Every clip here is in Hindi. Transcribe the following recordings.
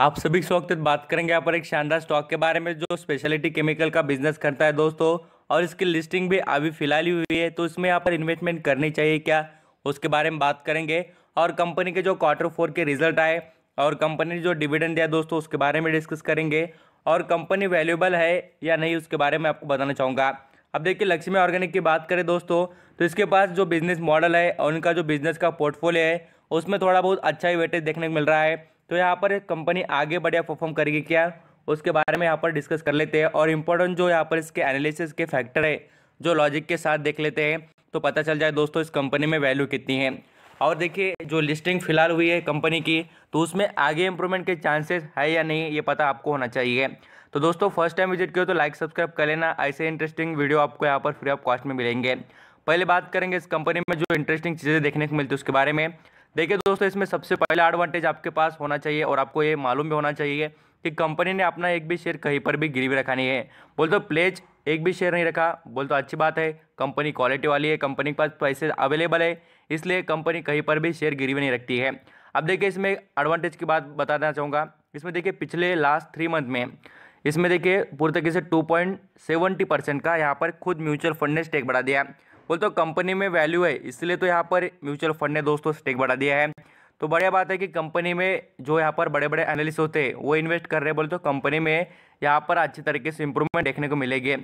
आप सभी शौक तक बात करेंगे यहाँ पर एक शानदार स्टॉक के बारे में जो स्पेशलिटी केमिकल का बिजनेस करता है दोस्तों और इसकी लिस्टिंग भी अभी फिलहाल ही हुई है तो इसमें यहाँ पर इन्वेस्टमेंट करनी चाहिए क्या उसके बारे में बात करेंगे और कंपनी के जो क्वार्टर फोर के रिजल्ट आए और कंपनी ने जो डिविडेंड दिया दोस्तों उसके बारे में डिस्कस करेंगे और कंपनी वैल्यूबल है या नहीं उसके बारे में आपको बताना चाहूँगा अब देखिए लक्ष्मी ऑर्गेनिक की बात करें दोस्तों तो इसके पास जो बिजनेस मॉडल है और उनका जो बिजनेस का पोर्टफोलियो है उसमें थोड़ा बहुत अच्छा ही वेटेज देखने को मिल रहा है तो यहाँ पर कंपनी आगे बढ़िया परफॉर्म करेगी क्या उसके बारे में यहाँ पर डिस्कस कर लेते हैं और इम्पोर्टेंट जो यहाँ पर इसके एनालिसिस के फैक्टर है जो लॉजिक के साथ देख लेते हैं तो पता चल जाए दोस्तों इस कंपनी में वैल्यू कितनी है और देखिए जो लिस्टिंग फिलहाल हुई है कंपनी की तो उसमें आगे इम्प्रूवमेंट के चांसेस है या नहीं ये पता आपको होना चाहिए तो दोस्तों फर्स्ट टाइम विजिट किया तो लाइक सब्सक्राइब कर लेना ऐसे इंटरेस्टिंग वीडियो आपको यहाँ पर फ्री ऑफ कॉस्ट में मिलेंगे पहले बात करेंगे इस कंपनी में जो इंटरेस्टिंग चीज़ें देखने को मिलती है उसके बारे में देखिए दोस्तों इसमें सबसे पहला एडवांटेज आपके पास होना चाहिए और आपको ये मालूम भी होना चाहिए कि कंपनी ने अपना एक भी शेयर कहीं पर भी गिरवी रखा नहीं है बोल तो प्लेज एक भी शेयर नहीं रखा बोल तो अच्छी बात है कंपनी क्वालिटी वाली है कंपनी के पास पैसे अवेलेबल है इसलिए कंपनी कहीं पर भी शेयर गिरवी नहीं रखती है अब देखिए इसमें एडवांटेज की बात बताना चाहूँगा इसमें देखिए पिछले लास्ट थ्री मंथ में इसमें देखिए पूरी तरीके से टू पॉइंट सेवेंटी परसेंट का यहाँ पर खुद म्यूचुअल फंड ने स्टेक बढ़ा दिया बोलते तो कंपनी में वैल्यू है इसलिए तो यहाँ पर म्यूचुअल फंड ने दोस्तों स्टेक बढ़ा दिया है तो बढ़िया बात है कि कंपनी में जो यहाँ पर बड़े बड़े एनालिस्ट होते हैं वो इन्वेस्ट कर रहे हैं बोलते तो कंपनी में यहाँ पर अच्छी तरीके से इंप्रूवमेंट देखने को मिलेगी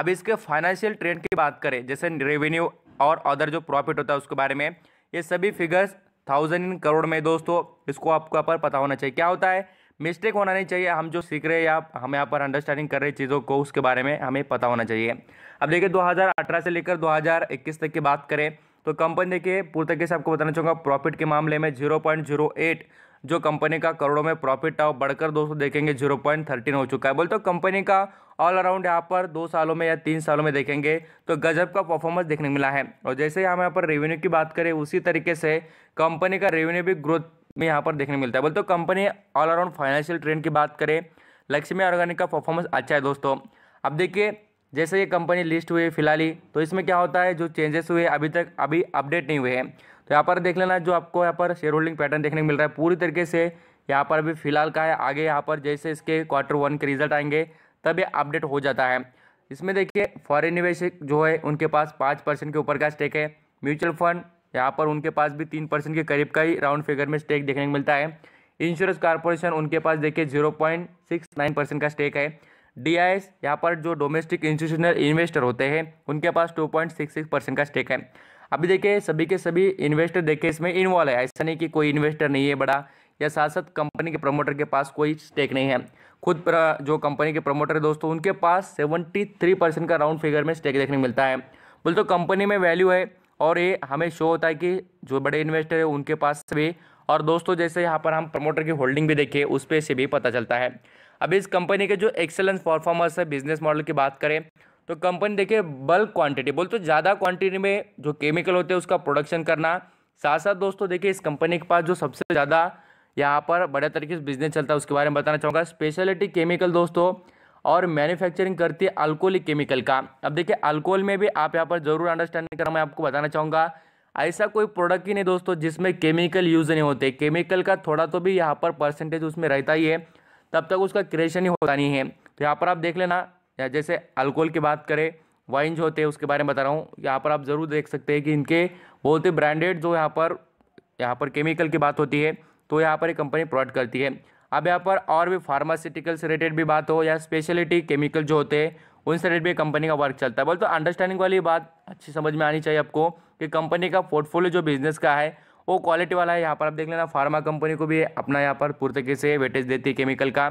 अब इसके फाइनेंशियल ट्रेंड की बात करें जैसे रेवेन्यू और अदर जो प्रॉफिट होता है उसके बारे में ये सभी फिगर्स थाउजेंड इन करोड़ में दोस्तों इसको आपको यहाँ पर पता होना चाहिए क्या होता है मिस्टेक होना नहीं चाहिए हम जो सीख रहे हैं या हम यहाँ पर अंडरस्टैंडिंग कर रहे चीज़ों को उसके बारे में हमें पता होना चाहिए अब देखिए 2018 से लेकर 2021 तक की बात करें तो कंपनी देखिए पूरी तरीके से आपको बताना चाहूँगा प्रॉफिट के मामले में जीरो जो कंपनी का करोड़ों में प्रॉफिट था बढ़कर दोस्तों देखेंगे थर्टीन हो चुका है बोलते तो कंपनी का ऑल अराउंड यहाँ पर दो सालों में या तीन सालों में देखेंगे तो गजब का परफॉर्मेंस देखने को मिला है और जैसे हम यहाँ पर रेवेन्यू की बात करें उसी तरीके से कंपनी का रेवेन्यू भी ग्रोथ में यहाँ पर देखने मिलता है बोलते तो company all around financial trend की बात करें लक्ष्मी ऑर्गेनिक का परफॉर्मेंस अच्छा है दोस्तों अब देखिए जैसे ये कंपनी लिस्ट हुई फिलहाल ही तो इसमें क्या होता है जो चेंजेस हुए अभी तक अभी अपडेट नहीं हुए हैं तो यहाँ पर देख लेना जो आपको यहाँ पर शेयर होल्डिंग पैटर्न देखने को मिल रहा है पूरी तरीके से यहाँ पर अभी फिलहाल का है आगे यहाँ पर जैसे इसके क्वार्टर वन के रिजल्ट आएंगे तब ये अपडेट हो जाता है इसमें देखिए फॉरेन निवेशक जो है उनके पास पाँच परसेंट के ऊपर का स्टेक है म्यूचुअल फंड यहाँ पर उनके पास भी तीन परसेंट के करीब का ही राउंड फिगर में स्टेक देखने को मिलता है इंश्योरेंस कॉरपोरेशन उनके पास देखिए zero point six nine percent का स्टेक है डी आई एस यहाँ पर जो डोमेस्टिक इंस्टीट्यूशनल इन्वेस्टर होते हैं उनके पास two point six six percent का स्टेक है अभी देखिए सभी के सभी इन्वेस्टर देखिए इसमें इन्वॉल्व है ऐसा नहीं कि कोई इन्वेस्टर नहीं है बड़ा या साथ साथ कंपनी के प्रमोटर के पास कोई स्टेक नहीं है खुद जो कंपनी के प्रमोटर है दोस्तों उनके पास सेवेंटी थ्री परसेंट का राउंड फिगर में स्टेक देखने को मिलता है बोल तो कंपनी में वैल्यू है और ये हमें शो होता है कि जो बड़े इन्वेस्टर है उनके पास से भी और दोस्तों जैसे यहाँ पर हम प्रमोटर की होल्डिंग भी देखें उस पर से भी पता चलता है अब इस कंपनी के जो एक्सेलेंस परफॉर्मेंस है बिजनेस मॉडल की बात करें तो कंपनी देखिए बल्क क्वांटिटी बोल तो ज़्यादा क्वांटिटी में जो केमिकल होते हैं उसका प्रोडक्शन करना साथ साथ दोस्तों देखिए इस कंपनी के पास जो सबसे ज़्यादा यहाँ पर बड़े तरीके से बिजनेस चलता है उसके बारे में बताना चाहूँगा स्पेशलिटी केमिकल दोस्तों और मैन्युफैक्चरिंग करती है अल्कोहलिक केमिकल का अब देखिए अल्कोहल में भी आप यहाँ पर जरूर अंडरस्टैंड कर मैं आपको बताना चाहूँगा ऐसा कोई प्रोडक्ट ही नहीं दोस्तों जिसमें केमिकल यूज़ नहीं होते केमिकल का थोड़ा तो भी यहाँ पर परसेंटेज उसमें रहता ही है तब तक उसका क्रिएशन ही होता नहीं है तो यहाँ पर आप देख लेना या जैसे अल्कोहल की बात करें वाइन जो होते हैं उसके बारे में बता रहा हूँ यहाँ पर आप ज़रूर देख सकते हैं कि इनके बहुत ही ब्रांडेड जो यहाँ पर यहाँ पर केमिकल की बात होती है तो यहाँ पर एक कंपनी प्रोवाइड करती है अब यहाँ पर और भी फार्मास्यूटिकल्स रिलेटेड भी बात हो या स्पेशलिटी केमिकल जो होते हैं उनसे रिलेटेड भी कंपनी का वर्क चलता है बोल तो अंडरस्टैंडिंग वाली बात अच्छी समझ में आनी चाहिए आपको कि कंपनी का पोर्टफोलियो जो बिजनेस का है वो क्वालिटी वाला है यहाँ पर आप देख लेना फार्मा कंपनी को भी अपना यहाँ पर पूरी तरीके से वेटेज देती है केमिकल का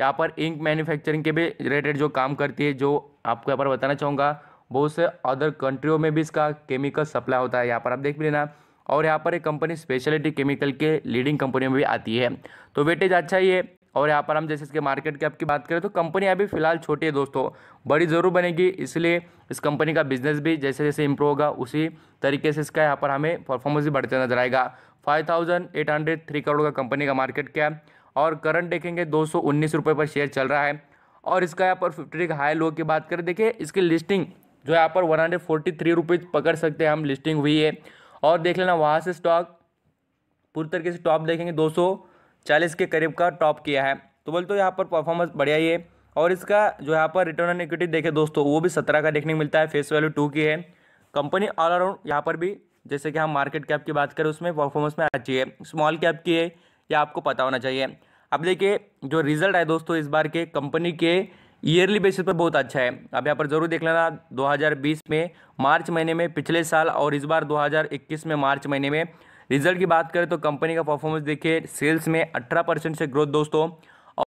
यहाँ पर इंक मैन्युफैक्चरिंग के भी रिलेटेड जो काम करती है जो आपको यहाँ पर बताना चाहूँगा बहुत से अदर कंट्रियों में भी इसका केमिकल सप्लाई होता है यहाँ पर आप देख भी लेना और यहाँ पर एक कंपनी स्पेशलिटी केमिकल के लीडिंग कंपनी में भी आती है तो वेटेज अच्छा ही है और यहाँ पर हम जैसे इसके मार्केट कैप की बात करें तो कंपनी अभी फिलहाल छोटी है दोस्तों बड़ी ज़रूर बनेगी इसलिए इस कंपनी का बिजनेस भी जैसे जैसे इंप्रूव होगा उसी तरीके से इसका यहाँ पर हमें परफॉर्मेंस भी बढ़ते नजर आएगा five thousand eight hundred three crore का कंपनी का मार्केट कैप और करंट देखेंगे दो सौ उन्नीस रुपये पर शेयर चल रहा है और इसका यहाँ पर फिफ्टी हाई लो की बात करें देखिए इसकी लिस्टिंग जो यहाँ पर one hundred forty three rupees पकड़ सकते हैं हम लिस्टिंग हुई है और देख लेना वहाँ से स्टॉक पूरी तरीके से टॉप देखेंगे 240 के करीब का टॉप किया है तो बोलते तो यहाँ पर परफॉर्मेंस बढ़िया ही है और इसका जो यहाँ पर रिटर्न ऑन इक्विटी देखे दोस्तों वो भी सत्रह का देखने को मिलता है फेस वैल्यू टू की है कंपनी ऑल अराउंड यहाँ पर भी जैसे कि हम मार्केट कैप की बात करें उसमें परफॉर्मेंस में अच्छी है स्मॉल कैप की है यह आपको पता होना चाहिए अब देखिए जो रिजल्ट आए दोस्तों इस बार के कंपनी के ईयरली बेसिस पर बहुत अच्छा है आप यहाँ पर ज़रूर देख लेना 2020 में मार्च महीने में पिछले साल और इस बार 2021 में मार्च महीने में रिजल्ट की बात करें तो कंपनी का परफॉर्मेंस देखिए सेल्स में 18 परसेंट से ग्रोथ दोस्तों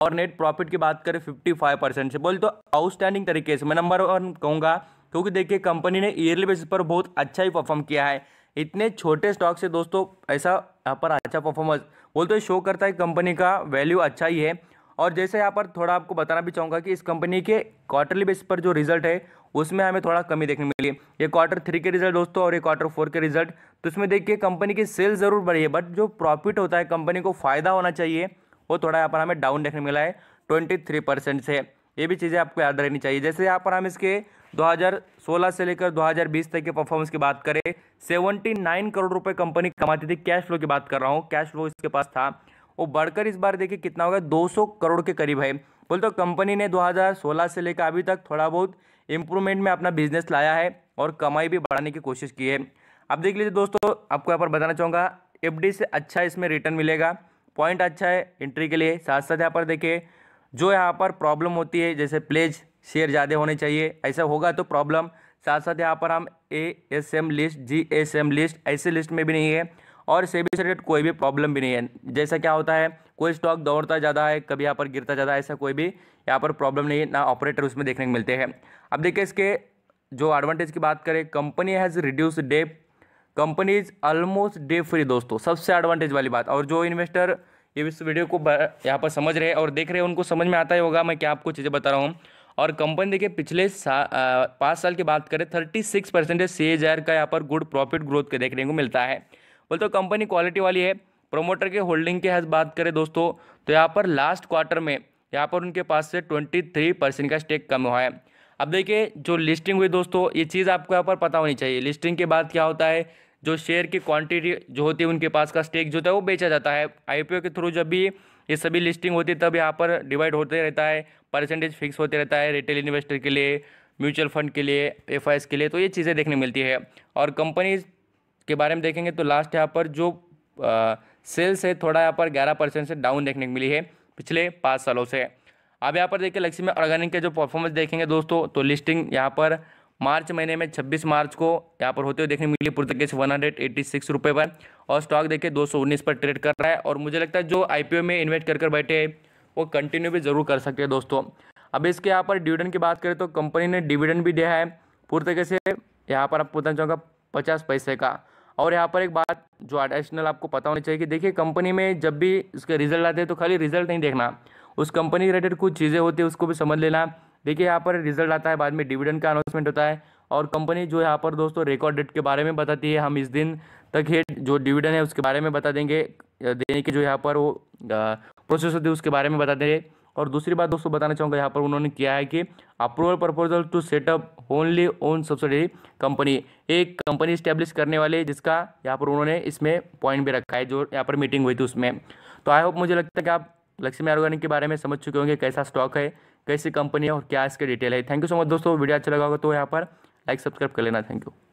और नेट प्रॉफिट की बात करें 55 परसेंट से बोल तो आउटस्टैंडिंग तरीके से मैं नंबर वन कहूँगा क्योंकि देखिए कंपनी ने ईयरली बेसिस पर बहुत अच्छा ही परफॉर्म किया है इतने छोटे स्टॉक से दोस्तों ऐसा यहाँ पर अच्छा परफॉर्मेंस बोलते शो करता है कंपनी का वैल्यू अच्छा ही है और जैसे यहाँ पर थोड़ा आपको बताना भी चाहूँगा कि इस कंपनी के क्वार्टरली बेस पर जो रिजल्ट है उसमें हमें थोड़ा कमी देखने मिली ये क्वार्टर थ्री के रिजल्ट दोस्तों और ये क्वार्टर फोर के रिजल्ट तो इसमें देखिए कंपनी की सेल ज़रूर बढ़ी है बट जो प्रॉफिट होता है कंपनी को फ़ायदा होना चाहिए वो थोड़ा यहाँ पर हमें डाउन देखने मिला है ट्वेंटी थ्री परसेंट से ये भी चीज़ें आपको याद रहनी चाहिए जैसे यहाँ पर हम इसके 2016 से लेकर 2020 तक के परफॉर्मेंस की बात करें 79 करोड़ रुपए कंपनी कमाती थी कैश फ्लो की बात कर रहा हूँ कैश फ्लो इसके पास था वो बढ़कर इस बार देखिए कितना होगा सौ करोड़ के करीब है बोल तो कंपनी ने 2016 से लेकर अभी तक थोड़ा बहुत इम्प्रूवमेंट में अपना बिजनेस लाया है और कमाई भी बढ़ाने की कोशिश की है अब देख लीजिए दोस्तों आपको यहाँ पर बताना चाहूँगा एफ से अच्छा इसमें रिटर्न मिलेगा पॉइंट अच्छा है एंट्री के लिए साथ साथ यहाँ पर देखिए जो यहाँ पर प्रॉब्लम होती है जैसे प्लेज शेयर ज़्यादा होने चाहिए ऐसा होगा तो प्रॉब्लम साथ साथ यहाँ पर हम A S M list G S M list ऐसे लिस्ट में भी नहीं है और सेबी भी रिलेटेड कोई भी प्रॉब्लम भी नहीं है जैसा क्या होता है कोई स्टॉक दौड़ता ज़्यादा है कभी यहाँ पर गिरता ज़्यादा है ऐसा कोई भी यहाँ पर प्रॉब्लम नहीं है ना ऑपरेटर उसमें देखने को मिलते हैं अब देखिए इसके जो एडवांटेज की बात करें company has reduce debt company is almost debt free दोस्तों सबसे एडवांटेज वाली बात और जो इन्वेस्टर ये इस वीडियो को यहाँ पर समझ रहे हैं और देख रहे हैं उनको समझ में आता ही होगा मैं क्या आपको चीज़ें बता रहा हूँ और कंपनी देखिए पिछले सा, पाँच साल की बात करें थर्टी सिक्स परसेंटेज सी का यहाँ पर गुड प्रॉफिट ग्रोथ के देखने को मिलता है बोलते कंपनी क्वालिटी वाली है प्रोमोटर के होल्डिंग की बात करें दोस्तों तो यहाँ पर लास्ट क्वार्टर में यहाँ पर उनके पास से ट्वेंटी थ्री परसेंट का स्टेक कम हुआ है अब देखिए जो लिस्टिंग हुई दोस्तों ये चीज़ आपको यहाँ पर पता होनी चाहिए लिस्टिंग के बाद क्या होता है जो शेयर की क्वांटिटी जो होती है उनके पास का स्टेक जो होता है वो बेचा जाता है आईपीओ के थ्रू जब भी ये सभी लिस्टिंग होती है तब यहाँ पर डिवाइड होते रहता है परसेंटेज फिक्स होते रहता है रिटेल इन्वेस्टर के लिए म्यूचुअल फंड के लिए एफ के लिए तो ये चीज़ें देखने मिलती है और कंपनीज के बारे में देखेंगे तो लास्ट यहाँ पर जो सेल्स है थोड़ा यहाँ पर ग्यारह परसेंट से डाउन देखने को मिली है पिछले पाँच सालों से अब यहाँ पर देखिए लक्ष्मी ऑर्गेनिक के जो परफॉर्मेंस देखेंगे दोस्तों तो लिस्टिंग यहाँ पर मार्च महीने में 26 मार्च को यहाँ पर होते हुए देखने मिली पूरी तरीके से वन रुपये पर और स्टॉक देखिए 219 पर ट्रेड कर रहा है और मुझे लगता है जो आईपीओ में इन्वेस्ट कर कर बैठे वो कंटिन्यू भी जरूर कर सकते हैं दोस्तों अब इसके यहाँ पर डिविडेंड की बात करें तो कंपनी ने डिविडेंड भी दिया है पूरी तरीके से यहाँ पर आप पूछना चाहूँगा पचास पैसे का और यहाँ पर एक बात जो एडिशनल आपको पता होनी चाहिए कि देखिए कंपनी में जब भी उसके रिजल्ट आते हैं तो खाली रिजल्ट नहीं देखना उस कंपनी रिलेटेड कुछ चीज़ें होती है उसको भी समझ लेना देखिए यहाँ पर रिजल्ट आता है बाद में डिविडेंड का अनाउंसमेंट होता है और कंपनी जो यहाँ पर दोस्तों रिकॉर्ड डेट के बारे में बताती है हम इस दिन तक ये जो डिविडेंड है उसके बारे में बता देंगे देने की जो यहाँ पर वो प्रोसेस होती है उसके बारे में बता देंगे और दूसरी बात दोस्तों बताना चाहूँगा यहाँ पर उन्होंने किया है कि approval proposal to setup only own subsidiary company एक कंपनी स्टैब्लिश करने वाले जिसका यहाँ पर उन्होंने इसमें पॉइंट भी रखा है जो यहाँ पर मीटिंग हुई थी उसमें तो आई होप मुझे लगता है कि आप लक्ष्मी ऑर्गेनिक के बारे में समझ चुके होंगे कैसा स्टॉक है कैसी कंपनी है और क्या इसके डिटेल है थैंक यू सो मच दोस्तों वीडियो अच्छा लगा होगा तो यहाँ पर लाइक सब्सक्राइब कर लेना थैंक यू